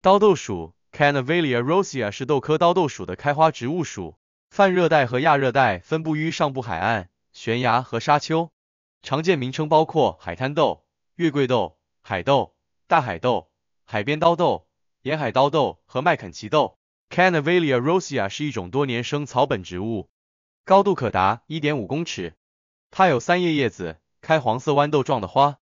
刀豆属 Canavalia r o s e i a 是豆科刀豆属的开花植物属，泛热带和亚热带分布于上部海岸、悬崖和沙丘。常见名称包括海滩豆、月桂豆、海豆、大海豆、海边刀豆、沿海刀豆和麦肯齐豆。Canavalia n r o s e i a 是一种多年生草本植物，高度可达1.5公尺。它有三叶叶子，开黄色豌豆状的花。